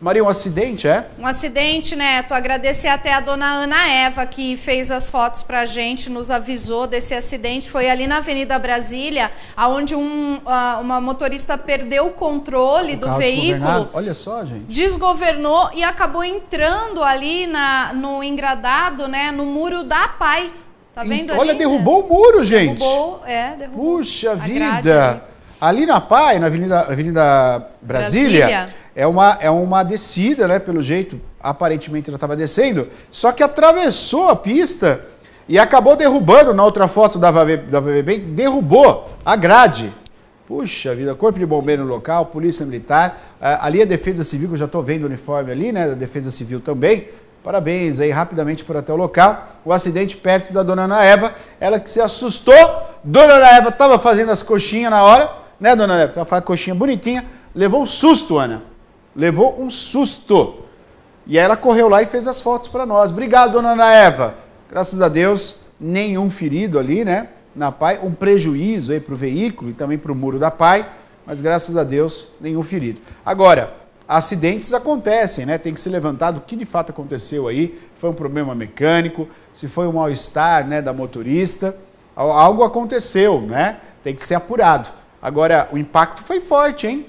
Maria, um acidente, é? Um acidente, Neto. Agradecer até a dona Ana Eva, que fez as fotos pra gente, nos avisou desse acidente. Foi ali na Avenida Brasília, onde um, ah, uma motorista perdeu o controle o do veículo. Olha só, gente. Desgovernou e acabou entrando ali na, no engradado, né? No muro da PAI. Tá vendo Olha, derrubou né? o muro, gente. Derrubou, é, derrubou. Puxa vida. Ali na PAI, na Avenida, Avenida Brasília. Brasília é uma, é uma descida, né? Pelo jeito, aparentemente ela estava descendo, só que atravessou a pista e acabou derrubando, na outra foto da VB, derrubou a grade. Puxa vida, corpo de bombeiro no local, polícia militar, ali a defesa civil, que eu já estou vendo o uniforme ali, né, da defesa civil também, Parabéns aí, rapidamente foram até o local. O acidente perto da dona Ana Eva, ela que se assustou. Dona Ana Eva estava fazendo as coxinhas na hora, né, dona Ana Eva? Ela faz coxinha bonitinha, levou um susto, Ana levou um susto. E ela correu lá e fez as fotos para nós. Obrigado, dona Ana Eva. Graças a Deus, nenhum ferido ali, né? Na PAI, um prejuízo aí para o veículo e também para o muro da PAI, mas graças a Deus, nenhum ferido. Agora, acidentes acontecem, né? Tem que ser levantado o que de fato aconteceu aí. Foi um problema mecânico, se foi um mal-estar né, da motorista. Algo aconteceu, né? Tem que ser apurado. Agora, o impacto foi forte, hein?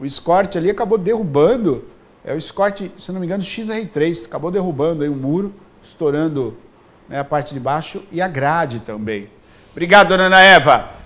O escorte ali acabou derrubando, é o escorte, se não me engano, XR3, acabou derrubando aí um muro, estourando né, a parte de baixo e a grade também. Obrigado, dona Ana Eva.